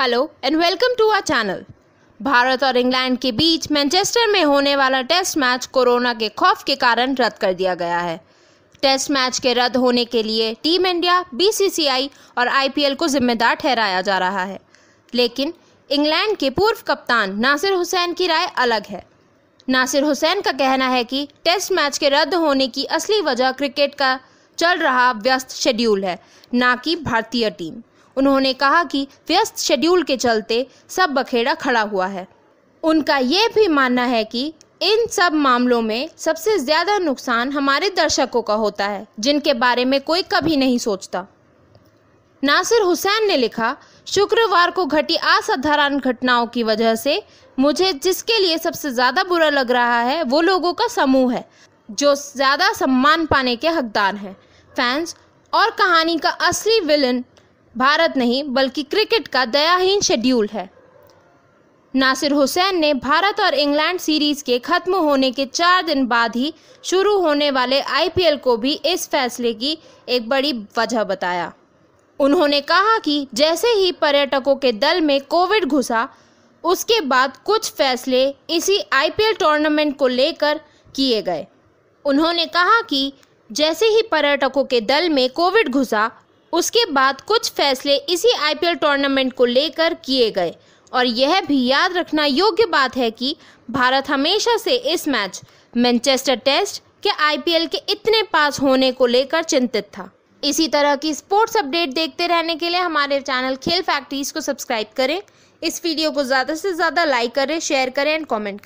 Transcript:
hello and welcome to our channel Bharat और England के बीच Manchester में होने वाला टेस्ट मैच कोरोना के खौफ के कारण रद्द कर दिया गया है टेस्ट मैच के रद्द होने के लिए टीम इंडिया बीसीसीआई और आईपीएल को जिम्मेदार ठहराया जा रहा है लेकिन इंग्लैंड के पूर्व कप्तान नासिर हुसैन की राय अलग है नासिर हुसैन का कहना है कि टेस्ट मैच के रद्द होने की असली वजह क्रिकेट का चल रहा व्यस्त शेड्यूल है ना कि भारतीय टीम उन्होंने कहा कि व्यस्त शेड्यूल के चलते सब बखेड़ा खड़ा हुआ है उनका ये भी मानना है कि इन सब मामलों में सबसे ज़्यादा नुकसान हमारे दर्शकों का होता है जिनके बारे में कोई कभी नहीं सोचता नासिर हुसैन ने लिखा शुक्रवार को घटी असाधारण घटनाओं की वजह से मुझे जिसके लिए सबसे ज़्यादा बुरा लग रहा है वो लोगों का समूह है जो ज़्यादा सम्मान पाने के हकदार हैं फैंस और कहानी का असली विलन भारत नहीं बल्कि क्रिकेट का दयाहीन शेड्यूल है नासिर हुसैन ने भारत और इंग्लैंड सीरीज के खत्म होने के चार दिन बाद ही शुरू होने वाले आईपीएल को भी इस फैसले की एक बड़ी वजह बताया उन्होंने कहा कि जैसे ही पर्यटकों के दल में कोविड घुसा उसके बाद कुछ फैसले इसी आईपीएल टूर्नामेंट को लेकर किए गए उन्होंने कहा कि जैसे ही पर्यटकों के दल में कोविड घुसा उसके बाद कुछ फैसले इसी आईपीएल टूर्नामेंट को लेकर किए गए और यह भी याद रखना योग्य बात है कि भारत हमेशा से इस मैच मैनचेस्टर टेस्ट के आईपीएल के इतने पास होने को लेकर चिंतित था इसी तरह की स्पोर्ट्स अपडेट देखते रहने के लिए हमारे चैनल खेल फैक्ट्रीज को सब्सक्राइब करें इस वीडियो को ज़्यादा से ज़्यादा लाइक करें शेयर करें एंड कॉमेंट